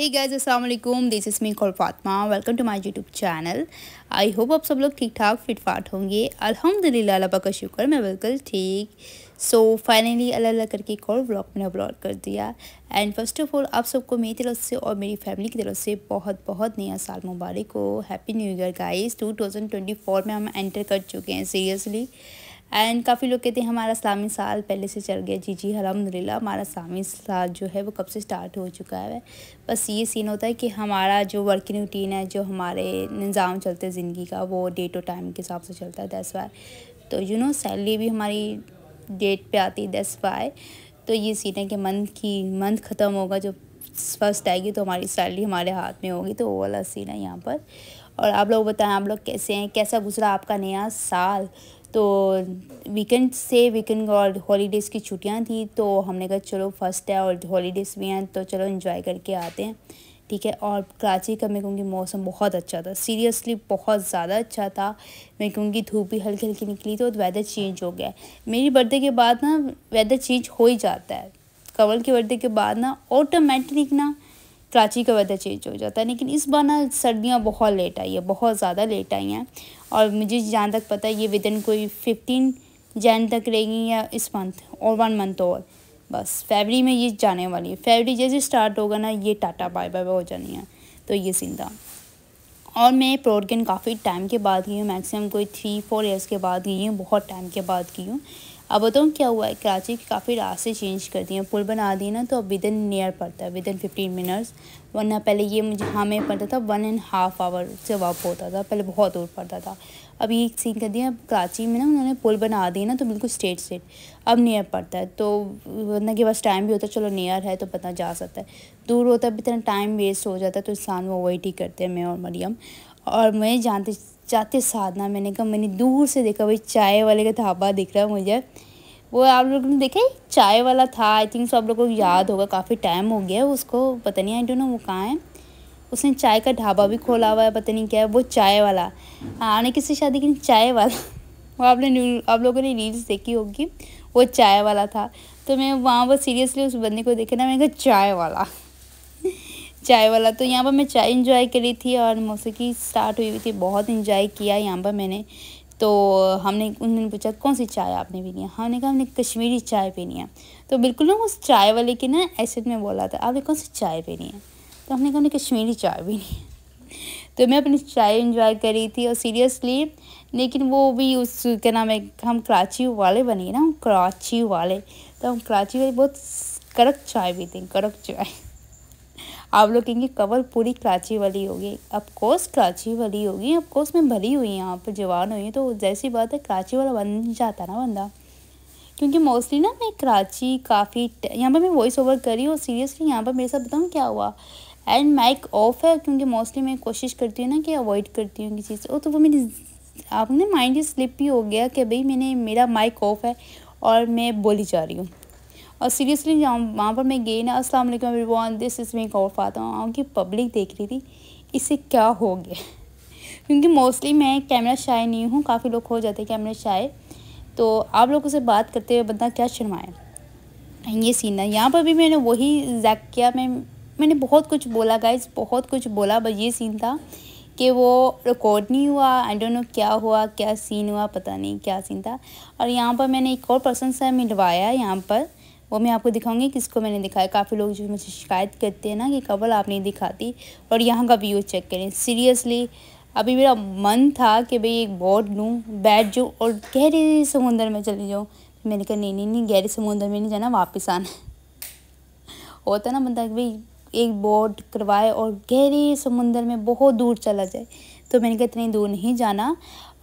हे guys असलम this is me कॉल Fatma welcome to my YouTube channel I hope आप सब लोग ठीक ठाक फिट फाट होंगे अलहमदिल्ला अल्लाह का शुक्र मैं बिल्कुल ठीक सो फाइनली अल्लाह करके एक और ब्लॉग मैंने अपलोड कर दिया एंड फर्स्ट ऑफ ऑल आप सबको मेरी तरफ से और मेरी फैमिली की तरफ से बहुत बहुत नया साल मुबारक हो happy new year two thousand twenty four में हम एंटर कर चुके हैं सीरियसली एंड काफ़ी लोग कहते हैं हमारा इस्लामी साल पहले से चल गया जी जी अलहमदिल्ला हमारा इस्लामी साल जो है वो कब से स्टार्ट हो चुका है बस ये सीन होता है कि हमारा जो वर्किंग रूटीन है जो हमारे निज़ाम चलते हैं ज़िंदगी का वो डेट और टाइम के हिसाब से चलता है दस बार तो यू नो सैलरी भी हमारी डेट पे आती है दस बार तो ये सीन है कि मंथ की मंथ ख़त्म होगा जब फर्स्ट आएगी तो हमारी सैलरी हमारे हाथ में होगी तो वो वाला सीन है यहाँ पर और आप लोग बताएं आप लोग कैसे हैं कैसा गुजरा आपका नया साल तो वीकेंड से वीकेंड और हॉलीडेज़ की छुट्टियाँ थी तो हमने कहा चलो फर्स्ट है और हॉलीडेज़ भी हैं तो चलो इन्जॉय करके आते हैं ठीक है और कराची का मैं कहूँगी मौसम बहुत अच्छा था सीरियसली बहुत ज़्यादा अच्छा था मैं कहूँगी धूप भी हल्की हल्की निकली थी और वेदर चेंज हो गया मेरी बर्थडे के बाद ना वेदर चेंज हो ही जाता है कंवल के बर्थडे के बाद ना ऑटोमेटिक ना कराची का वेदर चेंज हो जाता है लेकिन इस बार ना सर्दियाँ बहुत लेट आई है बहुत ज़्यादा लेट आई हैं और मुझे जहाँ तक पता है ये विद इन कोई फिफ्टीन जैन तक रहेगी या इस मंथ और वन मंथ और बस फेबरी में ये जाने वाली है फेबरी जैसे स्टार्ट होगा ना ये टाटा बाय बाय हो जानी है तो ये सीन और मैं प्रोडगन काफ़ी टाइम के बाद गई हूँ मैक्सिमम कोई थ्री फोर इयर्स के बाद गई हूँ बहुत टाइम के बाद गई हूँ अब बताऊँ क्या हुआ है कराची के काफ़ी रास्ते चेंज कर दिए पुल बना दिए ना तो अब विद इन नियर पड़ता है विद इन फिफ्टीन मिनट्स वरना पहले ये मुझे हमें हाँ, पड़ता था वन एंड हाफ आवर से वाप होता था पहले बहुत दूर पड़ता था अब ये सीन कर दिया अब कराची में ना उन्होंने पुल बना दिए ना तो बिल्कुल स्टेट स्टेट अब नियर पड़ता है तो वरना के पास टाइम भी होता है चलो नियर है तो पता जा सकता है दूर होता है इतना टाइम वेस्ट हो जाता है तो इंसान वो वेट ही करते हैं मैं और मरियम और मैं जानते जाते साधना मैंने कहा मैंने दूर से देखा भाई चाय वाले का ढाबा दिख रहा है मुझे वो आप लोग ने देखे चाय वाला था आई थिंक सो आप लोगों को याद होगा काफ़ी टाइम हो गया उसको पता नहीं आई डोंट नो वो कहाँ है उसने चाय का ढाबा भी खोला हुआ है पता नहीं क्या है वो चाय वाला हाँ, आने किसी शादी की चाय वाला वो आपने आप लोगों ने रील्स देखी होगी वो चाय वाला था तो मैं वहाँ पर सीरियसली उस बंदे को देखा ना मैंने कहा चाय वाला चाय वाला तो यहाँ पर मैं चाय इन्जॉय करी थी और मौसीकी स्टार्ट हुई हुई थी बहुत इन्जॉय किया यहाँ पर मैंने तो हमने उन्होंने पूछा कौन सी चाय आपने पीनी है हमने कहा हमने कश्मीरी चाय पीनी है तो बिल्कुल ना उस चाय वाले की ना एसिड में बोला था आपने कौन सी चाय पीनी है तो हमने कहा हमने कश्मीरी चाय पीनी है तो मैं अपनी चाय इन्जॉय कर रही थी और सीरियसली लेकिन वो भी उस क्या नाम है हम कराची वाले बने ना हम कराची वाले तो हम कराची वाले बहुत कड़क चाय पीते हैं कड़क चाय आप लोग कहेंगे कवर पूरी कराची वाली होगी कोर्स कराची वाली होगी कोर्स मैं भरी हुई यहाँ पर जवान हुई तो जैसी बात है कराची वाला बन जाता ना बंदा क्योंकि मोस्टली ना मैं कराची काफ़ी यहाँ पर मैं वॉइस ओवर कर रही हूँ सीरियसली यहाँ पर मेरे साथ बताऊँ क्या हुआ एंड माइक ऑफ है क्योंकि मोस्टली मैं कोशिश करती हूँ ना कि अवॉइड करती हूँ किसी चीज़ तो वो मेरी आपने माइंड स्लिप ही हो गया कि भाई मैंने मेरा माइक ऑफ है और मैं बोली जा रही हूँ और सीरियसली वहाँ पर मैं गई ना अस्सलाम वालेकुम एवरीवन दिस इज़ मी गौर वहाँ की पब्लिक देख रही थी इससे क्या हो गया क्योंकि मोस्टली मैं कैमरा शाय नहीं हूँ काफ़ी लोग हो जाते हैं कैमरा शाय तो आप लोगों से बात करते हुए बंदा क्या शर्माए ये सीन है यहाँ पर भी मैंने वही जैक किया मैं मैंने बहुत कुछ बोला गाइज बहुत कुछ बोला बस ये सीन था कि वो रिकॉर्ड नहीं हुआ आई डोंट नो क्या हुआ क्या सीन हुआ पता नहीं क्या सीन था और यहाँ पर मैंने एक और पर्सन से मिलवाया यहाँ पर वो मैं आपको दिखाऊंगी किसको मैंने दिखाया काफ़ी लोग जो मुझे शिकायत करते हैं ना कि कवल आप नहीं दिखाती और यहाँ का व्यू चेक करें सीरियसली अभी मेरा मन था कि भाई एक बोट लूँ बैठ जाऊँ और गहरे समुंदर में चली जाऊँ मैंने कहा नहीं नहीं नहीं गहरे समुंदर में नहीं जाना वापस आना होता ना बंदा भाई एक बोट करवाए और गहरे समुंदर में बहुत दूर चला जाए तो मैंने कहा इतनी दूर नहीं जाना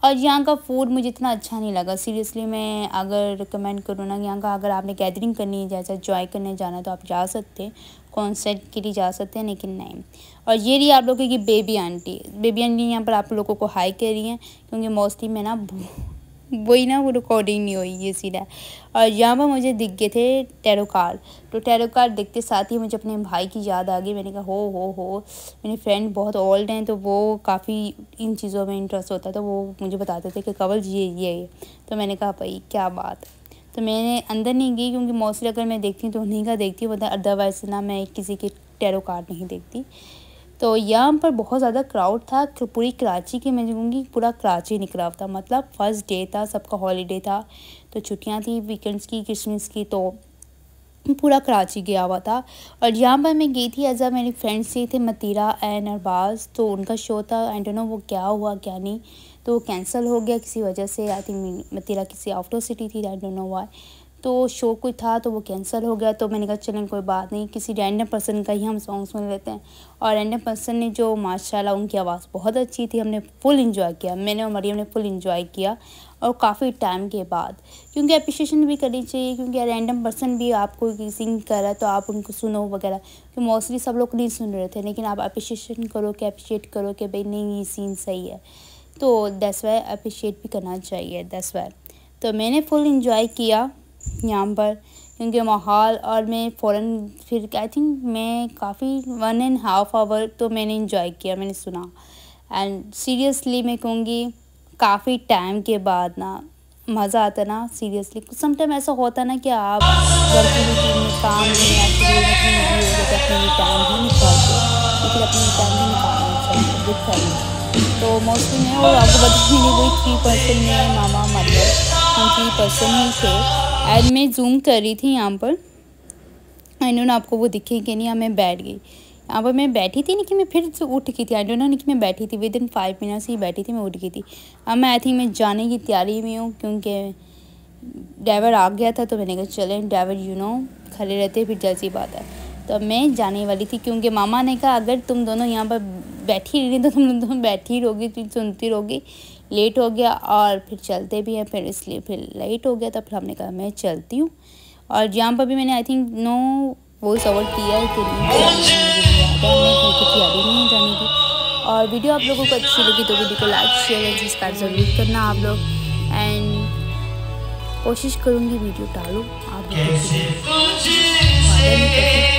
और यहाँ का फूड मुझे इतना अच्छा नहीं लगा सीरियसली मैं अगर रिकमेंड करूँ ना यहाँ का अगर आपने गैदरिंग करनी है जैसा जॉय करने जाना तो आप जा सकते हैं कॉन्सर्ट के लिए जा सकते हैं लेकिन नहीं और ये रही आप लोगों की बेबी आंटी बेबी आंटी यहाँ पर आप लोगों को हाई कह रही हैं क्योंकि मोस्टली मैं ना वही ना वो रिकॉर्डिंग नहीं हुई ये सीन है और यहाँ पर मुझे दिख गए थे टेरोकार कार्ड तो टैरो कार्ड देखते साथ ही मुझे अपने भाई की याद आ गई मैंने कहा हो हो हो मेरे फ्रेंड बहुत ओल्ड हैं तो वो काफ़ी इन चीज़ों में इंटरेस्ट होता तो वो मुझे बताते थे कि कवल ये ये ये तो मैंने कहा भाई क्या बात तो मैंने अंदर नहीं गई क्योंकि मोस्टली अगर मैं देखती हूँ तो उन्हीं का देखती हूँ मतलब अदरवाइज ना मैं किसी के टेरोकार कार्ड नहीं देखती तो यहाँ पर बहुत ज़्यादा क्राउड था तो पूरी कराची की मैं कहूँगी पूरा कराची निकला था मतलब फर्स्ट डे था सबका हॉलीडे था तो छुट्टियाँ थी वीकेंड्स की क्रिसमस की तो पूरा कराची गया हुआ था और यहाँ पर मैं गई थी एज मेरी फ्रेंड्स से थे मतीरा एंड अरबाज तो उनका शो था आई डोंट नो वो क्या हुआ क्या नहीं तो कैंसिल हो गया किसी वजह से आई थिंक मतीरा किसी आउट ऑफ सिटी थी आई डोंट नो वाई तो शो कोई था तो वो कैंसिल हो गया तो मैंने कहा चलें कोई बात नहीं किसी रैंडम पर्सन का ही हम सॉन्ग सुन लेते हैं और रैंडम पर्सन ने जो माशाल्लाह उनकी आवाज़ बहुत अच्छी थी हमने फुल इंजॉय किया मैंने और मरियम ने फुल इंजॉय किया और काफ़ी टाइम के बाद क्योंकि अप्रिशिएशन भी करनी चाहिए क्योंकि रैंडम पर्सन भी आपको सिंग कर रहा है तो आप उनको सुनो वगैरह तो मोस्टली सब लोग नहीं सुन रहे थे लेकिन आप अप्रिशिएशन करो कि अप्रिशिएट करो कि भाई नहीं ये सीन सही है तो दस वाय अप्रिशिएट भी करना चाहिए दस वाय तो मैंने फुल इंजॉय किया यहाँ पर क्योंकि माहौल और मैं फ़ौर फिर आई थिंक मैं काफ़ी वन एंड हाफ आवर तो मैंने इन्जॉय किया मैंने सुना एंड सीरियसली मैं कहूँगी काफ़ी टाइम के बाद ना मज़ा आता ना सीरियसली समटाइम ऐसा होता ना कि आप वर्किंग रूटीन में काम नहीं आती अपनी टाइम ही निकालते अपनी टाइम ही निकालना चाहिए तो मोस्टली मैं और आपको बताती मेरी वही थ्री परसेंट में मामा मदर हम थ्री परसेंट ही थे एंड मैं जूम कर रही थी यहाँ पर नो आपको वो दिखे कि नहीं मैं बैठ गई यहाँ पर मैं बैठी थी नहीं कि मैं फिर से उठ गई थी आई डोंट नो नहीं कि मैं बैठी थी विद इन फाइव मिनट्स ही बैठी थी मैं उठ गई थी अब मैं आई थिंक मैं जाने की तैयारी में हूँ क्योंकि ड्राइवर आ गया था तो मैंने कहा चले ड्राइवर यू नो खड़े रहते फिर जैसी बात है तब तो मैं जाने वाली थी क्योंकि मामा ने कहा अगर तुम दोनों यहाँ पर बैठी रही तो तुम दोनों बैठी रहोगी तुम सुनती रहोगी लेट हो गया और फिर चलते भी हैं फिर इसलिए फिर लेट हो गया तो फिर हमने कहा मैं चलती हूँ और यहाँ पर भी मैंने I think no voice over किया है कि तो तो तैयारी नहीं जाने की और वीडियो आप लोगों को अच्छी लगी तो वीडियो को लाइक शेयर एंड सब्सक्राइब जरूर करना आप लोग एंड कोशिश करूँगी वीडियो डालू आप लोग